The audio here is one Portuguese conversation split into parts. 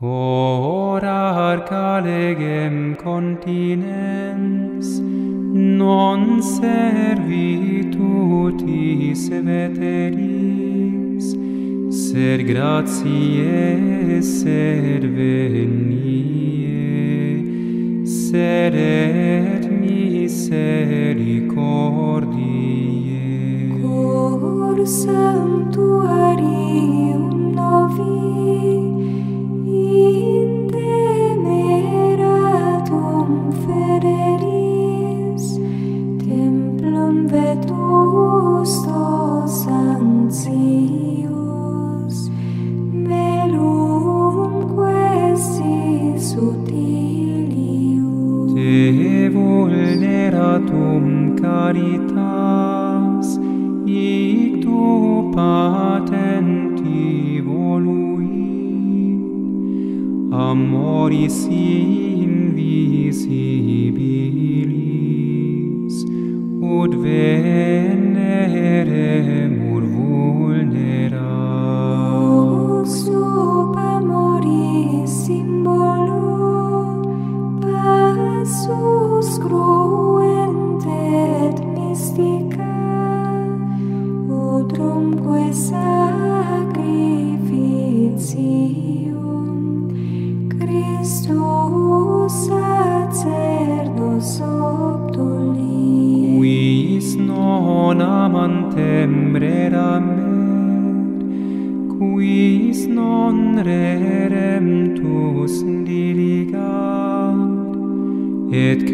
Cor arca legem continens non servitutis emeteris ser gratie, ser venie ser et misericordie Cor sanctuarium nobis caritas et tu patenti volui amoris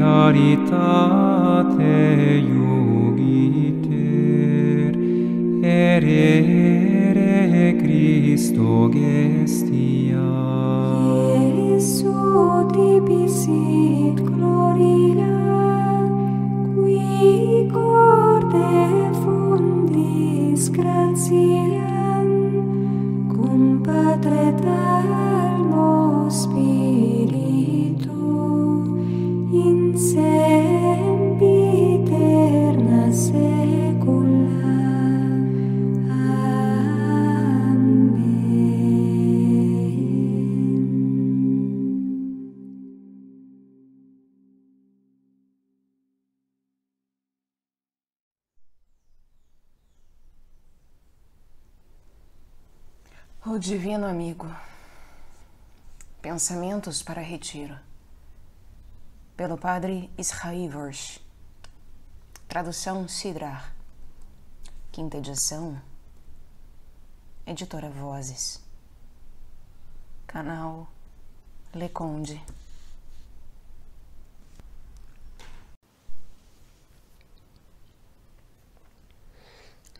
caritate iugiter ere ere Christo gestia Jesu tibi sit gloria qui corde fundis graciam cum patre Divino amigo, pensamentos para retiro, pelo Padre Vorsch, tradução Sidrar, quinta edição, editora Vozes, canal Leconde.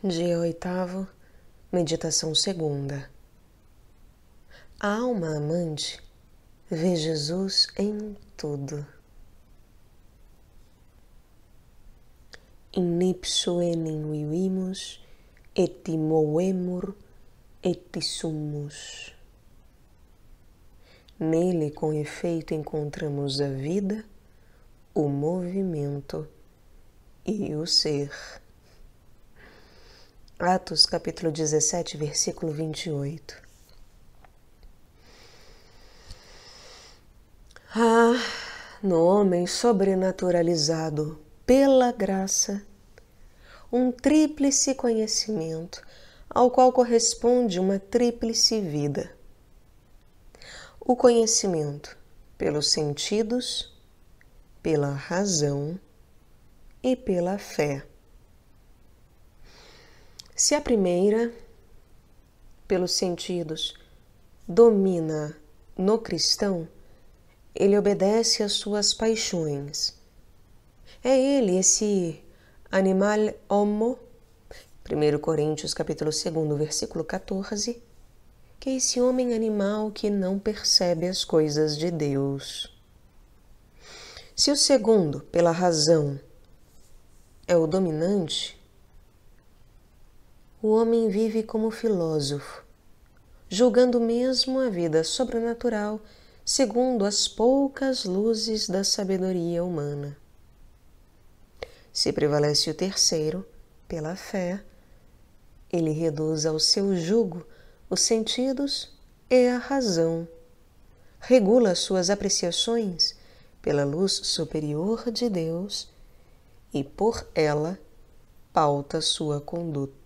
Dia oitavo, meditação segunda a alma amante vê Jesus em tudo. In ipso enim vivimus, et imoemur, et sumus. Nele, com efeito, encontramos a vida, o movimento e o ser. Atos capítulo 17, versículo 28. Há ah, no homem sobrenaturalizado pela graça um tríplice conhecimento, ao qual corresponde uma tríplice vida. O conhecimento pelos sentidos, pela razão e pela fé. Se a primeira, pelos sentidos, domina no cristão, ele obedece às suas paixões. É ele esse animal homo, 1 Coríntios capítulo 2, versículo 14, que é esse homem animal que não percebe as coisas de Deus. Se o segundo, pela razão, é o dominante, o homem vive como filósofo, julgando mesmo a vida sobrenatural segundo as poucas luzes da sabedoria humana. Se prevalece o terceiro, pela fé, ele reduz ao seu jugo os sentidos e a razão, regula suas apreciações pela luz superior de Deus e por ela pauta sua conduta.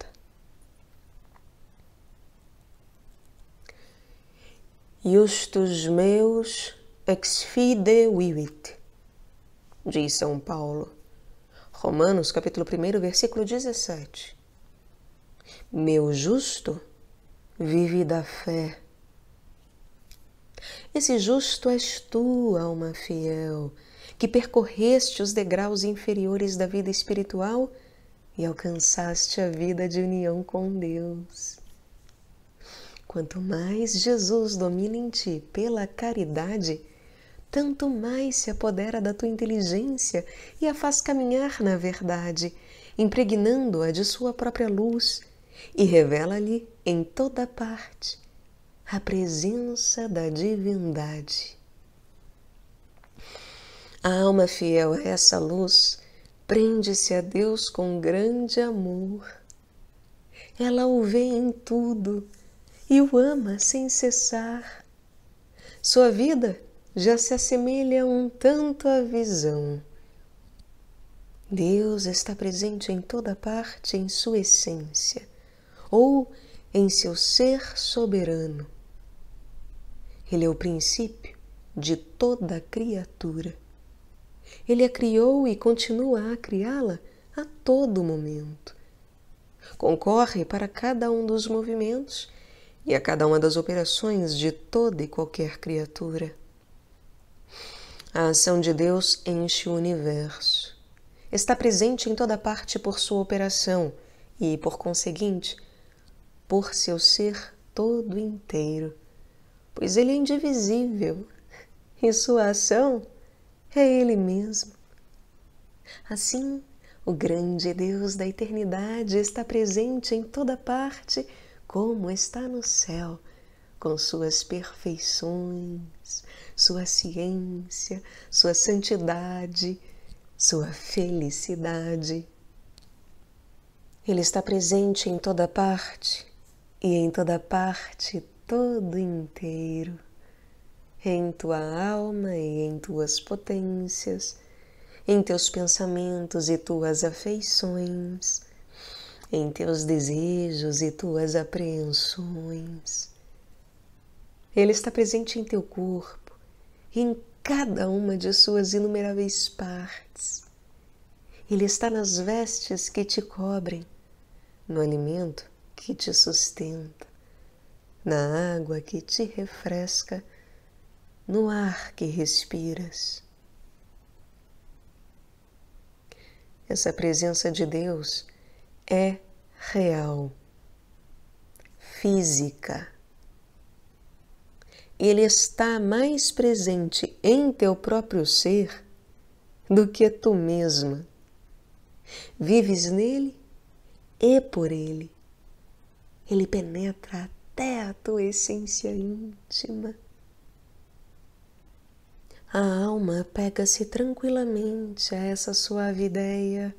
Justus meus ex fide vivit, diz São Paulo. Romanos, capítulo 1, versículo 17. Meu justo vive da fé. Esse justo és tu, alma fiel, que percorreste os degraus inferiores da vida espiritual e alcançaste a vida de união com Deus. Quanto mais Jesus domina em ti pela caridade, tanto mais se apodera da tua inteligência e a faz caminhar na verdade, impregnando-a de sua própria luz e revela-lhe em toda parte a presença da divindade. A alma fiel a essa luz prende-se a Deus com grande amor. Ela o vê em tudo e o ama sem cessar. Sua vida já se assemelha um tanto à visão. Deus está presente em toda parte em sua essência ou em seu ser soberano. Ele é o princípio de toda criatura. Ele a criou e continua a criá-la a todo momento. Concorre para cada um dos movimentos e a cada uma das operações de toda e qualquer criatura. A ação de Deus enche o universo. Está presente em toda parte por sua operação e, por conseguinte, por seu ser todo inteiro, pois ele é indivisível e sua ação é ele mesmo. Assim, o grande Deus da eternidade está presente em toda parte como está no céu, com suas perfeições, sua ciência, sua santidade, sua felicidade. Ele está presente em toda parte e em toda parte todo inteiro, em tua alma e em tuas potências, em teus pensamentos e tuas afeições em teus desejos e tuas apreensões. Ele está presente em teu corpo, em cada uma de suas inumeráveis partes. Ele está nas vestes que te cobrem, no alimento que te sustenta, na água que te refresca, no ar que respiras. Essa presença de Deus é real, física. Ele está mais presente em teu próprio ser do que tu mesma. Vives nele e por ele. Ele penetra até a tua essência íntima. A alma pega-se tranquilamente a essa suave ideia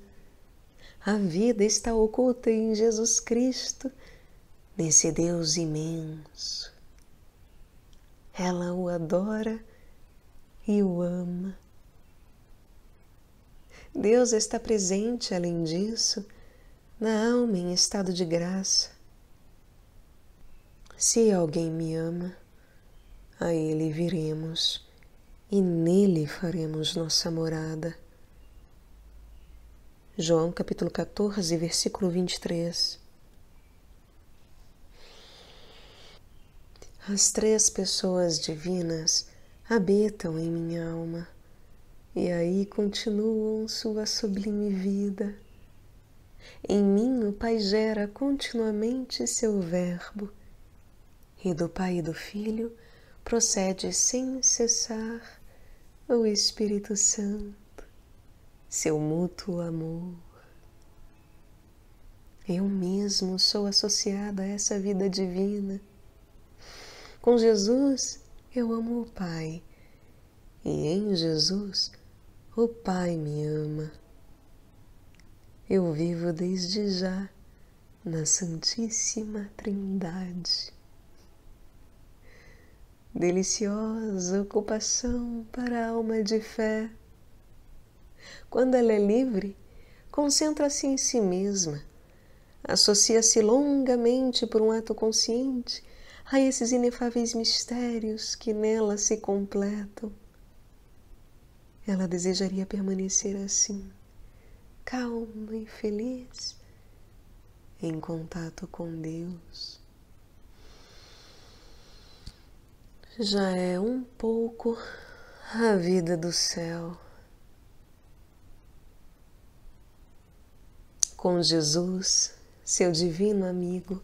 a vida está oculta em Jesus Cristo, nesse Deus imenso. Ela o adora e o ama. Deus está presente, além disso, na alma em estado de graça. Se alguém me ama, a ele viremos e nele faremos nossa morada. João capítulo 14, versículo 23. As três pessoas divinas habitam em minha alma e aí continuam sua sublime vida. Em mim o Pai gera continuamente seu Verbo, e do Pai e do Filho procede sem cessar o Espírito Santo seu mútuo amor. Eu mesmo sou associada a essa vida divina. Com Jesus, eu amo o Pai, e em Jesus, o Pai me ama. Eu vivo desde já na Santíssima Trindade. Deliciosa ocupação para a alma de fé. Quando ela é livre, concentra-se em si mesma, associa-se longamente por um ato consciente a esses inefáveis mistérios que nela se completam. Ela desejaria permanecer assim, calma e feliz, em contato com Deus. Já é um pouco a vida do céu. Com Jesus, seu divino amigo,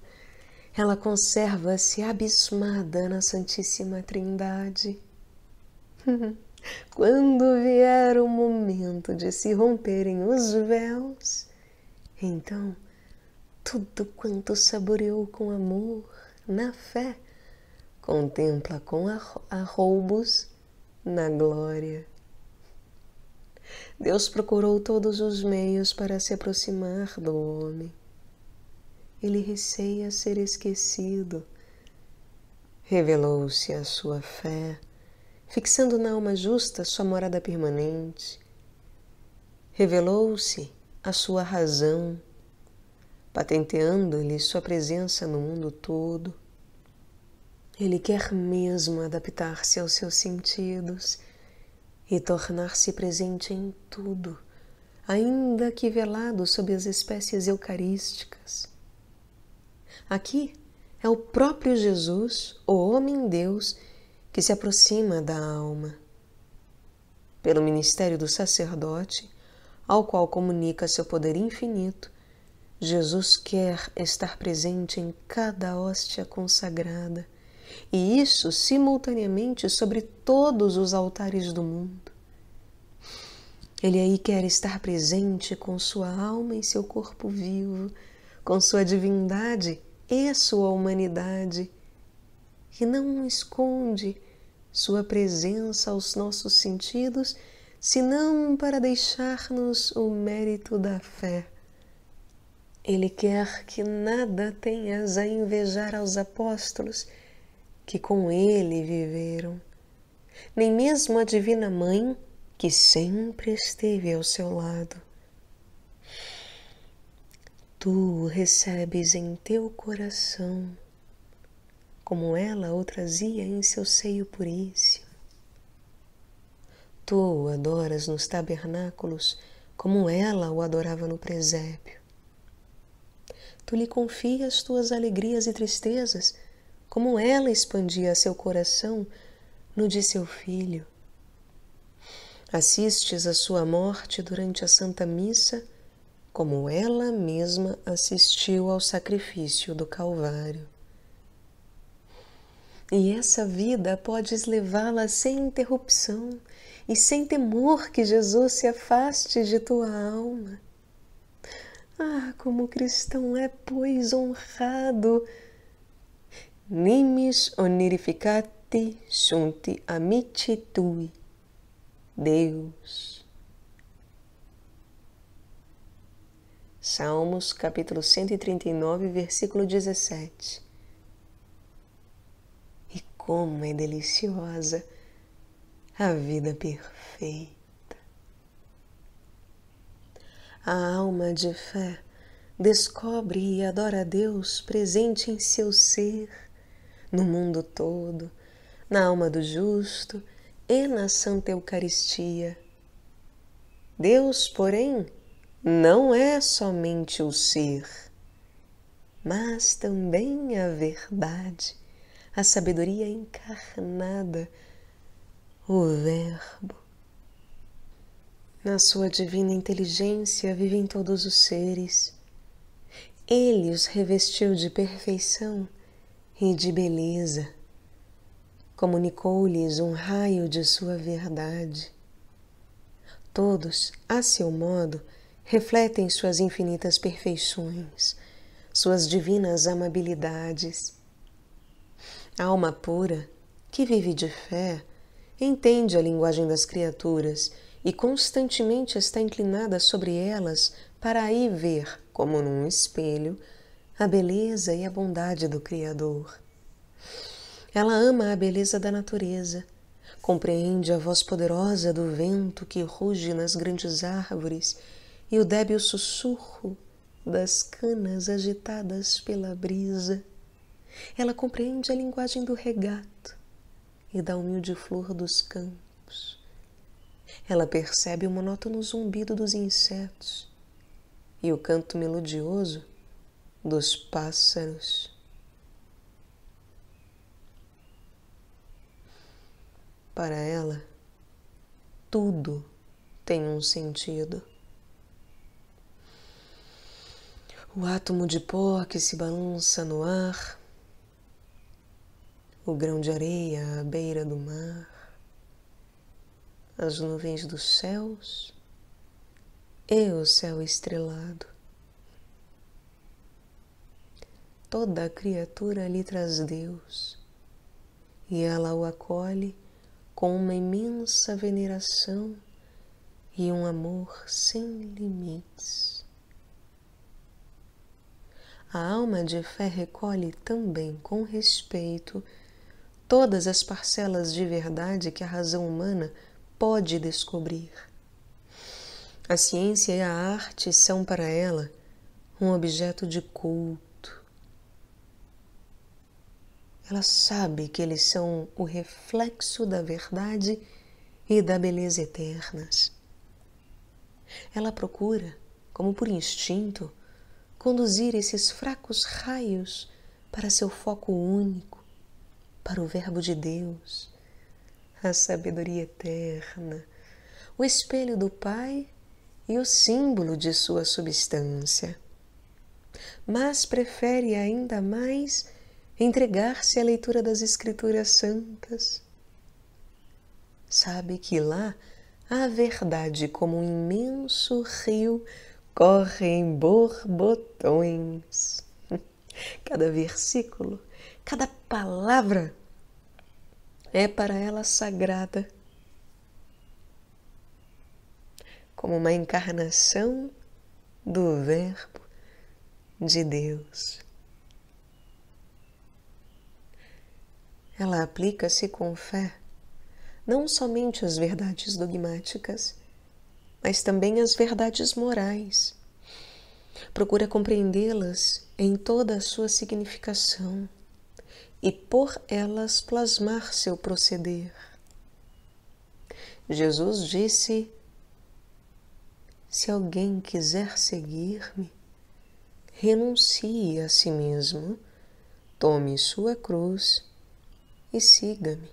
ela conserva-se abismada na Santíssima Trindade. Quando vier o momento de se romperem os véus, então tudo quanto saboreou com amor, na fé, contempla com arroubos na glória. Deus procurou todos os meios para se aproximar do homem. Ele receia ser esquecido. Revelou-se a sua fé, fixando na alma justa sua morada permanente. Revelou-se a sua razão, patenteando-lhe sua presença no mundo todo. Ele quer mesmo adaptar-se aos seus sentidos e tornar-se presente em tudo, ainda que velado sob as espécies eucarísticas. Aqui é o próprio Jesus, o homem-deus, que se aproxima da alma. Pelo ministério do sacerdote, ao qual comunica seu poder infinito, Jesus quer estar presente em cada hóstia consagrada, e isso simultaneamente sobre todos os altares do mundo. Ele aí quer estar presente com sua alma e seu corpo vivo, com sua divindade e sua humanidade, que não esconde sua presença aos nossos sentidos, senão para deixar-nos o mérito da fé. Ele quer que nada tenhas a invejar aos apóstolos que com ele viveram, nem mesmo a Divina Mãe, que sempre esteve ao seu lado. Tu recebes em teu coração, como ela o trazia em seu seio puríssimo. Tu o adoras nos tabernáculos, como ela o adorava no presépio. Tu lhe confias tuas alegrias e tristezas, como ela expandia seu coração no de seu filho. Assistes à sua morte durante a Santa Missa, como ela mesma assistiu ao sacrifício do Calvário. E essa vida podes levá-la sem interrupção e sem temor que Jesus se afaste de tua alma. Ah, como cristão é, pois, honrado nimis onirificati sunti amici tui. Deus. Salmos capítulo 139, versículo 17. E como é deliciosa a vida perfeita. A alma de fé descobre e adora a Deus presente em seu ser no mundo todo, na alma do justo e na Santa Eucaristia. Deus, porém, não é somente o ser, mas também a verdade, a sabedoria encarnada, o Verbo. Na sua divina inteligência vivem todos os seres. Ele os revestiu de perfeição e de beleza. Comunicou-lhes um raio de sua verdade. Todos, a seu modo, refletem suas infinitas perfeições, suas divinas amabilidades. A alma pura, que vive de fé, entende a linguagem das criaturas e constantemente está inclinada sobre elas para aí ver, como num espelho, a beleza e a bondade do Criador. Ela ama a beleza da natureza, compreende a voz poderosa do vento que ruge nas grandes árvores e o débil sussurro das canas agitadas pela brisa. Ela compreende a linguagem do regato e da humilde flor dos campos. Ela percebe o monótono zumbido dos insetos e o canto melodioso dos pássaros. Para ela, tudo tem um sentido. O átomo de pó que se balança no ar, o grão de areia à beira do mar, as nuvens dos céus e o céu estrelado. Toda a criatura lhe traz Deus e ela o acolhe com uma imensa veneração e um amor sem limites. A alma de fé recolhe também com respeito todas as parcelas de verdade que a razão humana pode descobrir. A ciência e a arte são para ela um objeto de culto ela sabe que eles são o reflexo da verdade e da beleza eternas. Ela procura, como por instinto, conduzir esses fracos raios para seu foco único, para o Verbo de Deus, a sabedoria eterna, o espelho do Pai e o símbolo de sua substância. Mas prefere ainda mais entregar-se à leitura das Escrituras Santas. Sabe que lá a verdade, como um imenso rio, corre em borbotões. Cada versículo, cada palavra é para ela sagrada. Como uma encarnação do Verbo de Deus. Ela aplica-se com fé não somente as verdades dogmáticas, mas também as verdades morais. Procura compreendê-las em toda a sua significação e por elas plasmar seu proceder. Jesus disse: Se alguém quiser seguir-me, renuncie a si mesmo, tome sua cruz e siga-me.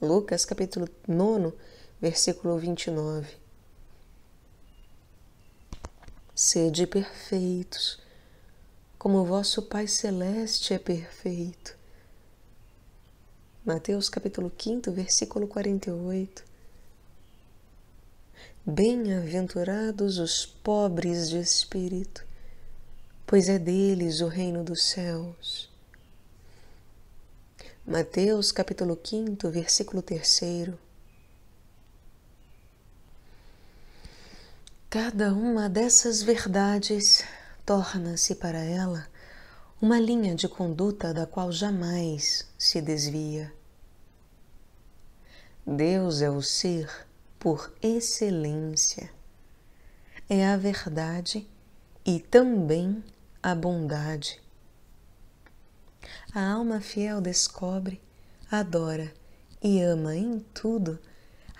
Lucas capítulo 9, versículo 29. Sede perfeitos, como vosso Pai Celeste é perfeito. Mateus capítulo 5, versículo 48. Bem-aventurados os pobres de espírito, pois é deles o reino dos céus. Mateus capítulo 5, versículo 3. Cada uma dessas verdades torna-se para ela uma linha de conduta da qual jamais se desvia. Deus é o ser por excelência. É a verdade e também a bondade. A alma fiel descobre, adora e ama em tudo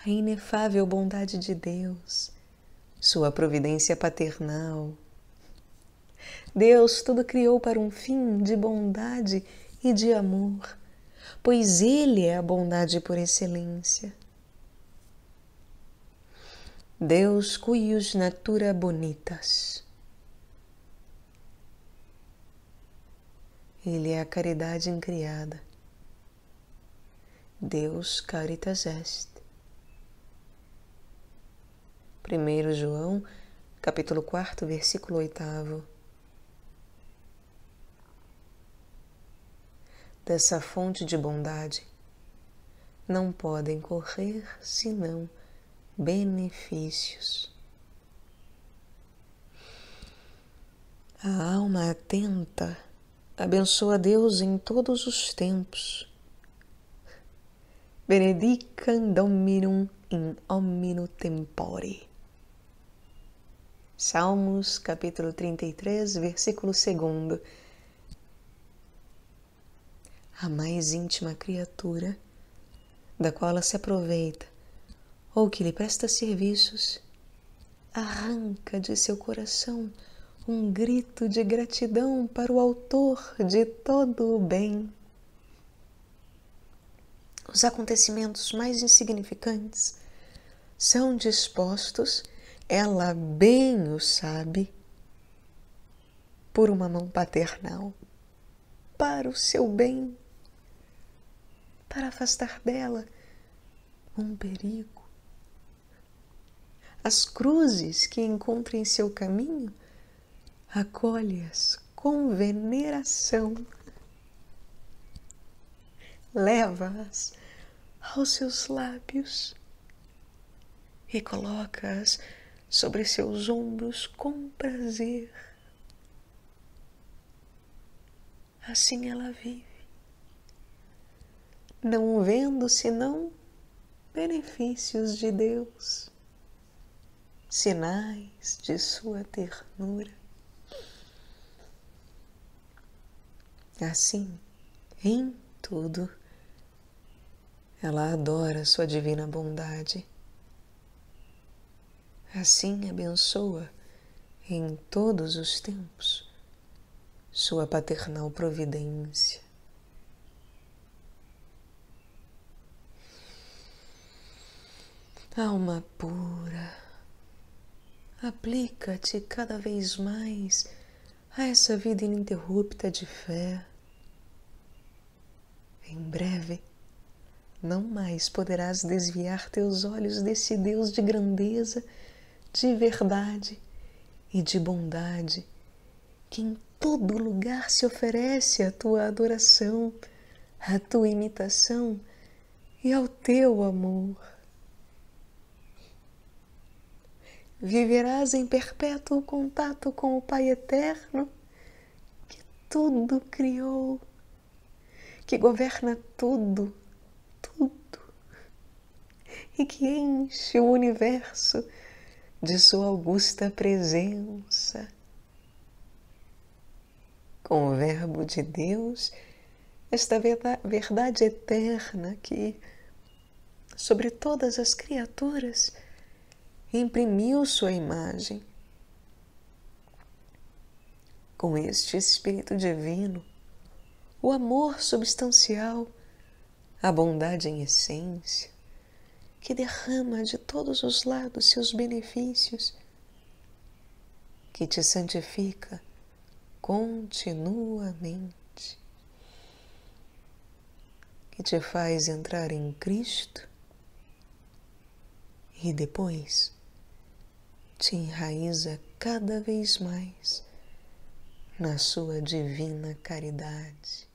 a inefável bondade de Deus, sua providência paternal. Deus tudo criou para um fim de bondade e de amor, pois Ele é a bondade por excelência. Deus cuius natura bonitas. Ele é a caridade incriada. Deus Caritas Est. 1 João, capítulo 4, versículo 8. Dessa fonte de bondade não podem correr senão benefícios. A alma atenta Abençoa Deus em todos os tempos. Benedicam Dominum in omnino tempore. Salmos capítulo 33, versículo 2. A mais íntima criatura, da qual ela se aproveita, ou que lhe presta serviços, arranca de seu coração um grito de gratidão para o Autor de todo o bem. Os acontecimentos mais insignificantes são dispostos, ela bem o sabe, por uma mão paternal, para o seu bem, para afastar dela um perigo. As cruzes que encontra em seu caminho acolhe-as com veneração, leva-as aos seus lábios e coloca-as sobre seus ombros com prazer. Assim ela vive, não vendo senão benefícios de Deus, sinais de sua ternura. Assim, em tudo, ela adora sua divina bondade. Assim abençoa em todos os tempos sua paternal providência. Alma pura, aplica-te cada vez mais a essa vida ininterrupta de fé. Em breve, não mais poderás desviar teus olhos desse Deus de grandeza, de verdade e de bondade, que em todo lugar se oferece à tua adoração, à tua imitação e ao teu amor. viverás em perpétuo contato com o Pai Eterno, que tudo criou, que governa tudo, tudo, e que enche o universo de Sua augusta presença. Com o Verbo de Deus, esta verdade eterna que, sobre todas as criaturas, imprimiu sua imagem. Com este Espírito Divino, o amor substancial, a bondade em essência, que derrama de todos os lados seus benefícios, que te santifica continuamente, que te faz entrar em Cristo e depois te enraiza cada vez mais na sua divina caridade.